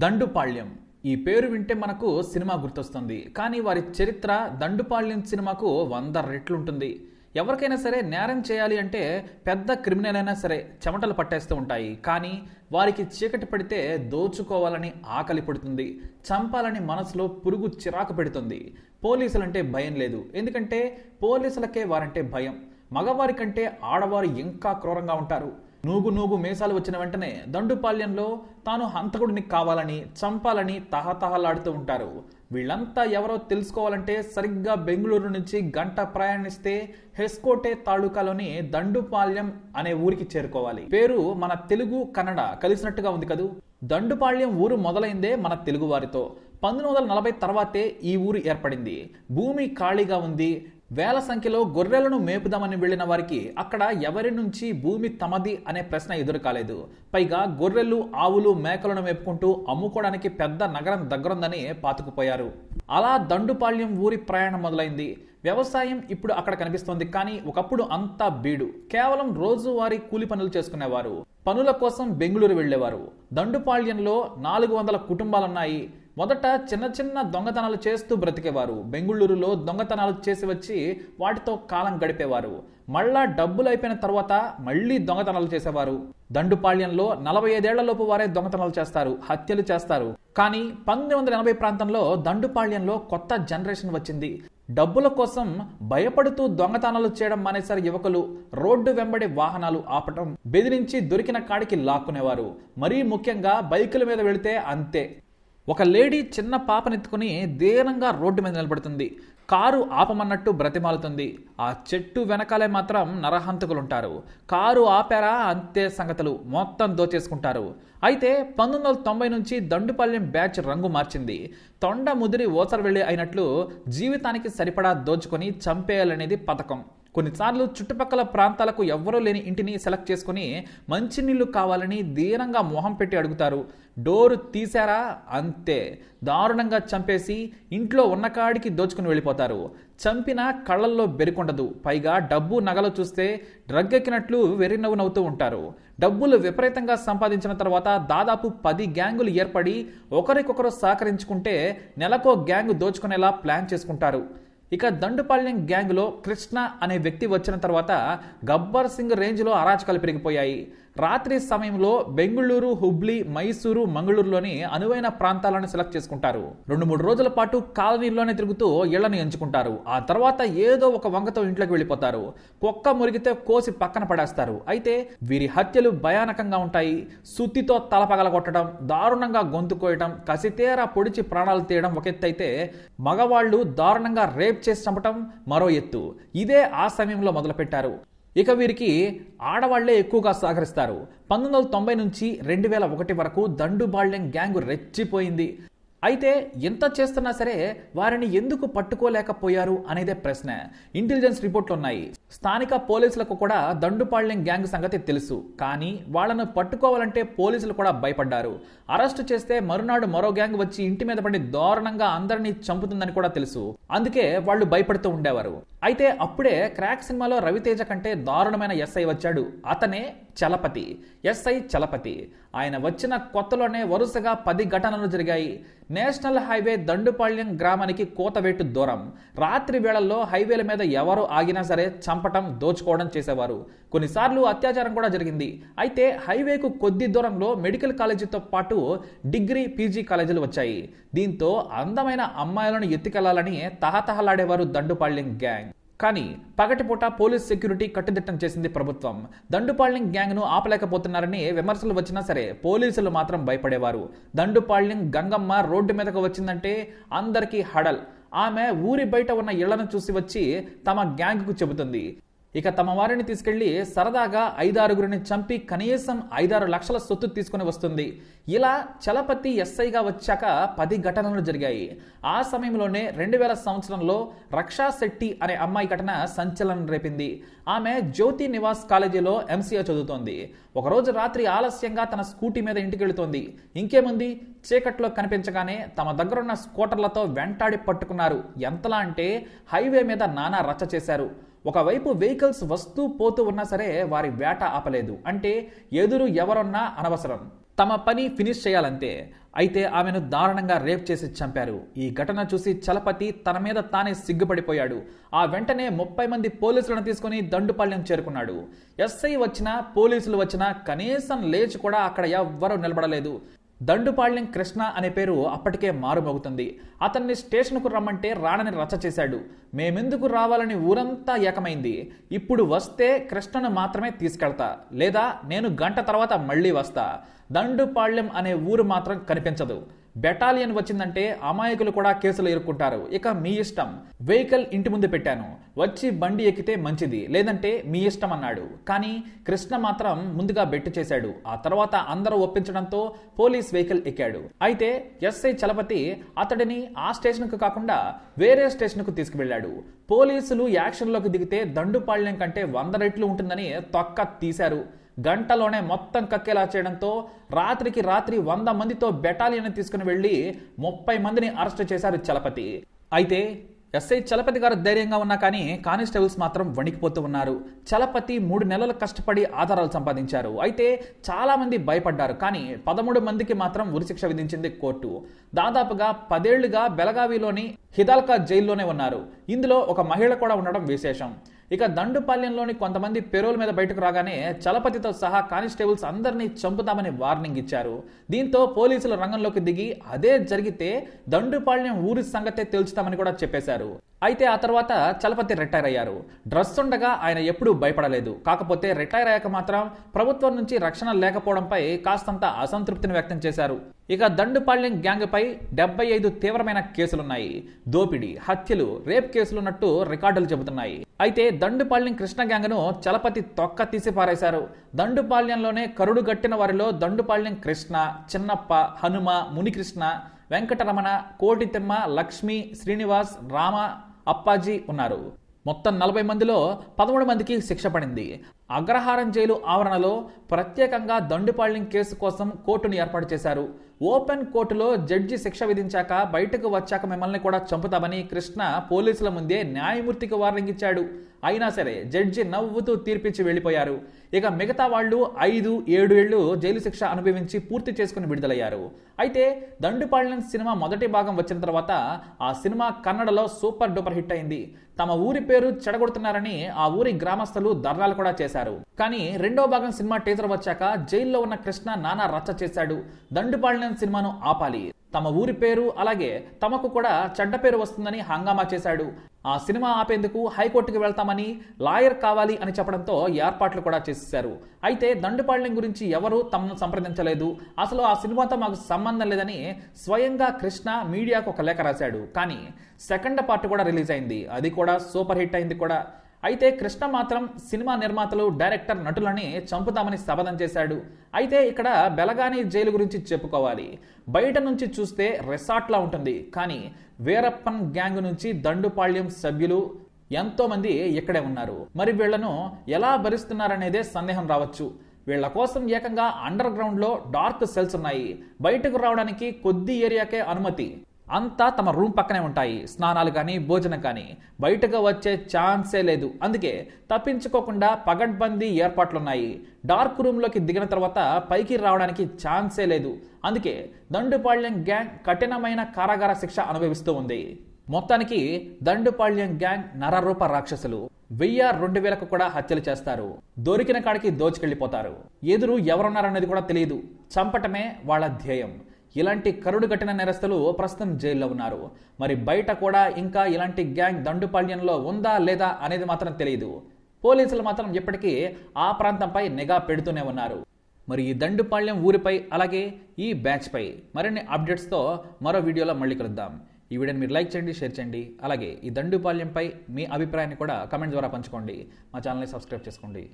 దండుపాళ్యం ఈ పేరు వింటే మనకు సినిమా గుర్తొస్తుంది కానీ వారి చరిత్ర దండుపాళ్యం సినిమాకు వంద రెట్లుంటుంది ఎవరికైనా సరే నేరం చేయాలి అంటే పెద్ద క్రిమినల్ అయినా సరే చెమటలు పట్టేస్తూ ఉంటాయి కానీ వారికి చీకటి పడితే దోచుకోవాలని ఆకలి పడుతుంది చంపాలని మనసులో పురుగు చిరాకు పెడుతుంది పోలీసులంటే భయం లేదు ఎందుకంటే పోలీసులకే వారంటే భయం మగవారి కంటే ఆడవారు ఇంకా క్రూరంగా ఉంటారు నూగు నూగు మేసాలు వచ్చిన వెంటనే దండుపాల్యంలో తాను హంతకుడిని కావాలని చంపాలని తహతహలాడుతూ ఉంటారు వీళ్ళంతా ఎవరో తెలుసుకోవాలంటే సరిగ్గా బెంగళూరు నుంచి గంట ప్రయాణిస్తే హెస్కోటే తాలూకాలోని దండుపాల్యం అనే ఊరికి చేరుకోవాలి పేరు మన తెలుగు కన్నడ కలిసినట్టుగా ఉంది కదూ దండుపాళ్యం ఊరు మొదలైందే మన తెలుగువారితో పంతొమ్మిది వందల నలభై తర్వాతే ఈ ఊరు ఏర్పడింది భూమి ఖాళీగా ఉంది వేల సంఖ్యలో గొర్రెలను మేపుదామని వెళ్లిన వారికి అక్కడ ఎవరి నుంచి భూమి తమది అనే ప్రశ్న ఎదురు కాలేదు పైగా గొర్రెలు ఆవులు మేకలను మేపుకుంటూ అమ్ముకోవడానికి పెద్ద నగరం దగ్గరుందని పాతుకుపోయారు అలా దండుపాళ్యం ఊరి ప్రయాణం మొదలైంది వ్యవసాయం ఇప్పుడు అక్కడ కనిపిస్తోంది కానీ ఒకప్పుడు అంతా బీడు కేవలం రోజువారీ కూలి పనులు చేసుకునేవారు పనుల కోసం బెంగళూరు వెళ్లేవారు దండుపాళ్యంలో నాలుగు వందల కుటుంబాలున్నాయి మొదట చిన్న చిన్న దొంగతనాలు చేస్తూ బ్రతికేవారు బెంగుళూరులో దొంగతనాలు చేసి వచ్చి వాటితో కాలం గడిపేవారు మళ్ళా డబ్బులు అయిపోయిన తర్వాత మళ్ళీ దొంగతనాలు చేసేవారు దండుపాళ్యంలో నలభై ఐదేళ్లలోపు వారే దొంగతనాలు చేస్తారు హత్యలు చేస్తారు కానీ పంతొమ్మిది వందల ఎనభై ప్రాంతంలో దండుపాళ్యంలో కొత్త జనరేషన్ వచ్చింది డబ్బుల కోసం భయపడుతూ దొంగతనాలు చేయడం మానేశారు యువకులు రోడ్డు వెంబడి వాహనాలు ఆపటం బెదిరించి దొరికిన కాడికి లాక్కునేవారు మరీ ముఖ్యంగా బైకుల మీద వెళితే అంతే ఒక లేడీ చిన్న పాపనెత్తుకుని దీనంగా రోడ్డు మీద నిలబడుతుంది కారు ఆపమన్నట్టు బ్రతిమాలుతుంది ఆ చెట్టు వెనకాలే మాత్రం ఉంటారు కారు ఆపారా అంతే సంగతులు మొత్తం దోచేసుకుంటారు అయితే పంతొమ్మిది వందల తొంభై నుంచి దండుపల్లెం బ్యాచ్ రంగు మార్చింది తొండ ముదిరి వెళ్ళి అయినట్లు జీవితానికి సరిపడా దోచుకొని చంపేయాలనేది పథకం కొన్నిసార్లు చుట్టుపక్కల ప్రాంతాలకు ఎవ్వరూ లేని ఇంటిని సెలెక్ట్ చేసుకుని మంచినీళ్ళు కావాలని దీనంగా మొహం పెట్టి అడుగుతారు డోరు తీశారా అంతే దారుణంగా చంపేసి ఇంట్లో ఉన్నకాడికి దోచుకుని వెళ్ళిపోతారు చంపినా కళ్ళల్లో బెరికొండదు పైగా డబ్బు నగలు చూస్తే డ్రగ్గెక్కినట్లు వెర్రినవ్వు నవ్వుతూ ఉంటారు డబ్బులు విపరీతంగా సంపాదించిన తర్వాత దాదాపు పది గ్యాంగులు ఏర్పడి ఒకరికొకరు సహకరించుకుంటే నెలకో గ్యాంగు దోచుకునేలా ప్లాన్ చేసుకుంటారు ఇక దండుపాళ్యం గ్యాంగ్లో కృష్ణ అనే వ్యక్తి వచ్చిన తర్వాత గబ్బర్ సింగ్ రేంజ్లో అరాచకాలు పెరిగిపోయాయి రాత్రి సమయంలో బెంగళూరు హుబ్లీ మైసూరు మంగళూరులోని అనువైన ప్రాంతాలను సెలెక్ట్ చేసుకుంటారు రెండు మూడు రోజుల పాటు కాలనీలోనే తిరుగుతూ ఇళ్లను ఎంచుకుంటారు ఆ తర్వాత ఏదో ఒక వంగతో ఇంట్లోకి వెళ్ళిపోతారు కుక్క మురిగితే కోసి పక్కన పడేస్తారు అయితే వీరి హత్యలు భయానకంగా ఉంటాయి సుత్తితో తల పగలగొట్టడం దారుణంగా గొంతు కోయటం కసితేరా పొడిచి ప్రాణాలు తీయడం ఒక ఎత్తు అయితే మగవాళ్లు దారుణంగా రేప్ చేసి చంపటం మరో ఎత్తు ఇదే ఆ సమయంలో మొదలుపెట్టారు ఇక వీరికి ఆడవాళ్లే ఎక్కువగా సహకరిస్తారు పంతొమ్మిది వందల తొంభై నుంచి రెండు వేల ఒకటి వరకు దండు గ్యాంగ్ రెచ్చిపోయింది అయితే ఎంత చేస్తున్నా సరే వారిని ఎందుకు పట్టుకోలేకపోయారు అనేదే ప్రశ్న ఇంటెలిజెన్స్ రిపోర్ట్లు ఉన్నాయి స్థానిక పోలీసులకు కూడా దండుపాళ్యం గ్యాంగ్ సంగతి తెలుసు కానీ వాళ్లను పట్టుకోవాలంటే పోలీసులు కూడా భయపడ్డారు అరెస్టు చేస్తే మరునాడు మరో గ్యాంగ్ వచ్చి ఇంటి మీద పడి దారుణంగా అందరినీ చంపుతుందని కూడా తెలుసు అందుకే వాళ్ళు భయపడుతూ ఉండేవారు అయితే అప్పుడే క్రాక్ సినిమాలో రవితేజ కంటే దారుణమైన ఎస్ఐ వచ్చాడు అతనే చలపతి ఎస్ఐ చలపతి ఆయన వచ్చిన కొత్తలోనే వరుసగా పది ఘటనలు జరిగాయి నేషనల్ హైవే దండుపాళ్యం గ్రామానికి కోతవేటు దూరం రాత్రి వేళల్లో హైవేల మీద ఎవరు ఆగినా సరే చంపటం దోచుకోవడం చేసేవారు కొన్నిసార్లు అత్యాచారం కూడా జరిగింది అయితే హైవేకు కొద్ది దూరంలో మెడికల్ కాలేజీతో పాటు డిగ్రీ పీజీ కాలేజీలు వచ్చాయి దీంతో అందమైన అమ్మాయిలను ఎత్తికెళ్లాలని తహతహలాడేవారు దండుపాళ్యం గ్యాంగ్ కానీ పగటిపూట పోలీస్ సెక్యూరిటీ కట్టుదిట్టం చేసింది ప్రభుత్వం దండుపాళ్లింగ్ గ్యాంగ్ను ఆపలేకపోతున్నారని విమర్శలు వచ్చినా సరే పోలీసులు మాత్రం భయపడేవారు దండుపాళ్లింగ్ గంగమ్మ రోడ్డు మీదకు వచ్చిందంటే అందరికీ హడల్ ఆమె ఊరి బయట ఉన్న ఇళ్లను చూసి వచ్చి తమ గ్యాంగ్కు చెబుతుంది ఇక తమ వారిని తీసుకెళ్లి సరదాగా ఐదారుగురిని చంపి కనీసం ఐదారు లక్షల సొత్తు తీసుకుని వస్తుంది ఇలా చలపతి ఎస్ఐగా వచ్చాక పది ఘటనలు జరిగాయి ఆ సమయంలోనే రెండు వేల సంవత్సరంలో రక్షా శెట్టి అనే అమ్మాయి ఘటన సంచలనం రేపింది ఆమె జ్యోతి నివాస్ కాలేజీలో ఎంసీఏ చదువుతోంది ఒకరోజు రాత్రి ఆలస్యంగా తన స్కూటీ మీద ఇంటికి వెళుతోంది ఇంకేముంది చీకట్లో కనిపించగానే తమ దగ్గరున్న స్కూటర్లతో వెంటాడి పట్టుకున్నారు ఎంతలా అంటే హైవే మీద నానా రచ్చ చేశారు ఒకవైపు వెహికల్స్ వస్తూ పోతూ ఉన్నా సరే వారి వేట ఆపలేదు అంటే ఎదురు ఎవరున్నా అనవసరం తమ పని ఫినిష్ చేయాలంతే అయితే ఆమెను దారుణంగా రేప్ చేసి చంపారు ఈ ఘటన చూసి చలపతి తన మీద తానే సిగ్గుపడిపోయాడు ఆ వెంటనే ముప్పై మంది పోలీసులను తీసుకుని దండుపాళ్యం చేరుకున్నాడు ఎస్ఐ వచ్చినా పోలీసులు వచ్చినా కనీసం లేచి కూడా అక్కడ ఎవ్వరూ నిలబడలేదు దండుపాళ్యం కృష్ణ అనే పేరు అప్పటికే మారుమోగుతుంది అతన్ని స్టేషన్కు రమ్మంటే రాణని రచ్చ చేశాడు మేమెందుకు రావాలని ఊరంతా ఏకమైంది ఇప్పుడు వస్తే కృష్ణను మాత్రమే తీసుకెళ్తా లేదా నేను గంట తర్వాత మళ్ళీ వస్తా దండుపాళ్యం అనే ఊరు మాత్రం కనిపించదు బెటాలియన్ వచ్చిందంటే అమాయకులు కూడా కేసులు ఎరుక్కుంటారు ఇక మీ ఇష్టం వెహికల్ ఇంటి ముందు పెట్టాను వచ్చి బండి ఎక్కితే మంచిది లేదంటే మీ ఇష్టం అన్నాడు కానీ కృష్ణ మాత్రం ముందుగా బెట్టు చేశాడు ఆ తర్వాత అందరూ ఒప్పించడంతో పోలీస్ వెహికల్ ఎక్కాడు అయితే ఎస్ఐ చలపతి అతడిని ఆ స్టేషన్కు కాకుండా వేరే స్టేషన్కు తీసుకువెళ్ళాడు పోలీసులు యాక్షన్లోకి దిగితే దండుపాళ్యం కంటే వంద రెట్లు ఉంటుందని తొక్క తీశారు గంటలోనే మొత్తం కక్కేలా చేయడంతో రాత్రికి రాత్రి వంద మందితో బెటాలియన్ తీసుకుని వెళ్ళి ముప్పై మందిని అరెస్ట్ చేశారు చలపతి అయితే ఎస్ఐ చలపతి గారు ధైర్యంగా ఉన్నా కానీ కానిస్టేబుల్స్ మాత్రం వణికిపోతూ ఉన్నారు చలపతి మూడు నెలలు కష్టపడి ఆధారాలు సంపాదించారు అయితే చాలా మంది భయపడ్డారు కానీ పదమూడు మందికి మాత్రం ఉరిశిక్ష విధించింది కోర్టు దాదాపుగా పదేళ్లుగా బెలగావిలోని హిదాల్కా జైల్లోనే ఉన్నారు ఇందులో ఒక మహిళ కూడా ఉండడం విశేషం ఇక దండుపాల్యంలోని కొంతమంది పెరోల్ మీద బయటకు రాగానే చలపతితో సహా కానిస్టేబుల్స్ అందరినీ చంపుతామని వార్నింగ్ ఇచ్చారు దీంతో పోలీసులు రంగంలోకి దిగి అదే జరిగితే దండుపాళ్యం ఊరి సంగతే తేల్చుతామని కూడా చెప్పేశారు అయితే ఆ తర్వాత చలపతి రిటైర్ అయ్యారు డ్రస్ ఉండగా ఆయన ఎప్పుడూ భయపడలేదు కాకపోతే రిటైర్ అయ్యాక మాత్రం ప్రభుత్వం నుంచి రక్షణ లేకపోవడంపై కాస్తంత అసంతృప్తిని వ్యక్తం చేశారు ఇక దండుపాళ్యం గ్యాంగ్పై డెబ్బై ఐదు తీవ్రమైన కేసులున్నాయి దోపిడీ హత్యలు రేప్ కేసులున్నట్టు రికార్డులు చెబుతున్నాయి అయితే దండుపాళ్యం కృష్ణ గ్యాంగ్ను చలపతి తొక్క తీసి పారేశారు దండుపాళ్యంలోనే కరుడు గట్టిన వారిలో దండుపాళ్యం కృష్ణ చిన్నప్ప హనుమ మునికృష్ణ వెంకటరమణ కోటితిమ్మ లక్ష్మి శ్రీనివాస్ రామ అప్పాజీ ఉన్నారు మొత్తం నలభై మందిలో పదమూడు మందికి శిక్ష పడింది అగ్రహారం జైలు ఆవరణలో ప్రత్యేకంగా దండుపాళ్యం కేసు కోసం కోర్టును ఏర్పాటు చేశారు ఓపెన్ కోర్టులో జడ్జి శిక్ష విధించాక బయటకు వచ్చాక మిమ్మల్ని కూడా చంపుతామని కృష్ణ పోలీసుల ముందే న్యాయమూర్తికి వార్నింగ్ ఇచ్చాడు అయినా సరే జడ్జి నవ్వుతూ తీర్పిచ్చి వెళ్ళిపోయారు ఇక మిగతా వాళ్ళు ఐదు ఏడు ఏళ్లు జైలు శిక్ష అనుభవించి పూర్తి చేసుకుని విడుదలయ్యారు అయితే దండుపాళ్యం సినిమా మొదటి భాగం వచ్చిన తర్వాత ఆ సినిమా కన్నడలో సూపర్ డూపర్ హిట్ అయింది తమ ఊరి పేరు చెడగొడుతున్నారని ఆ ఊరి గ్రామస్తులు ధర్నాలు కూడా చేశారు కానీ రెండో భాగం సినిమా టీజర్ వచ్చాక జైల్లో ఉన్న కృష్ణ నానా రచ్చ చేశాడు దండుపాళ్యం సినిమాను ఆపాలి తమ ఊరి పేరు అలాగే తమకు కూడా చెడ్డ పేరు వస్తుందని హంగామా చేశాడు ఆ సినిమా ఆపేందుకు హైకోర్టుకు వెళ్తామని లాయర్ కావాలి అని చెప్పడంతో ఏర్పాట్లు కూడా చేశారు అయితే దండుపాళ్యం గురించి ఎవరూ తమను సంప్రదించలేదు అసలు ఆ సినిమాతో మాకు సంబంధం లేదని స్వయంగా కృష్ణ మీడియాకు ఒక లేఖ రాశాడు కానీ సెకండ్ పార్ట్ కూడా రిలీజ్ అయింది అది కూడా సూపర్ హిట్ అయింది కూడా అయితే కృష్ణ మాత్రం సినిమా నిర్మాతలు డైరెక్టర్ నటులని చంపుతామని శపథం చేశాడు అయితే ఇక్కడ బెలగాని జైలు గురించి చెప్పుకోవాలి బయట నుంచి చూస్తే రిసార్ట్లా ఉంటుంది కానీ వీరప్పన్ గ్యాంగ్ నుంచి దండుపాళ్యం సభ్యులు ఎంతో మంది ఇక్కడే ఉన్నారు మరి వీళ్లను ఎలా భరిస్తున్నారనేదే సందేహం రావచ్చు వీళ్ల కోసం ఏకంగా అండర్ గ్రౌండ్లో డార్క్ సెల్స్ ఉన్నాయి బయటకు రావడానికి కొద్ది ఏరియాకే అనుమతి అంతా తమ రూమ్ పక్కనే ఉంటాయి స్నానాలు కానీ భోజనం కానీ బయటకు వచ్చే ఛాన్సే లేదు అందుకే తప్పించుకోకుండా పగడ్బందీ ఏర్పాట్లున్నాయి డార్క్ రూమ్లోకి దిగిన తర్వాత పైకి రావడానికి ఛాన్సే లేదు అందుకే దండుపాళ్యం గ్యాంగ్ కఠినమైన కారాగార శిక్ష అనుభవిస్తూ ఉంది మొత్తానికి దండుపాళ్యం గ్యాంగ్ నరరూప రాక్షసులు వెయ్యి రెండు వేలకు కూడా హత్యలు చేస్తారు దొరికిన కాడికి దోచుకెళ్లిపోతారు ఎదురు ఎవరున్నారనేది కూడా తెలియదు చంపటమే వాళ్ళ ధ్యేయం ఇలాంటి కరుడు కట్టిన నేరస్తులు ప్రస్తుతం జైల్లో ఉన్నారు మరి బయట కూడా ఇంకా ఇలాంటి గ్యాంగ్ దండుపాళ్యంలో ఉందా లేదా అనేది మాత్రం తెలియదు పోలీసులు మాత్రం ఇప్పటికీ ఆ ప్రాంతంపై నిఘా పెడుతూనే ఉన్నారు మరి ఈ దండుపాళ్యం ఊరిపై అలాగే ఈ బ్యాచ్పై మరిన్ని అప్డేట్స్తో మరో వీడియోలో మళ్ళీ కలుద్దాం ఈ వీడియోని మీరు లైక్ చేయండి షేర్ చేయండి అలాగే ఈ దండుపాళ్యంపై మీ అభిప్రాయాన్ని కూడా కమెంట్ ద్వారా పంచుకోండి మా ఛానల్ని సబ్స్క్రైబ్ చేసుకోండి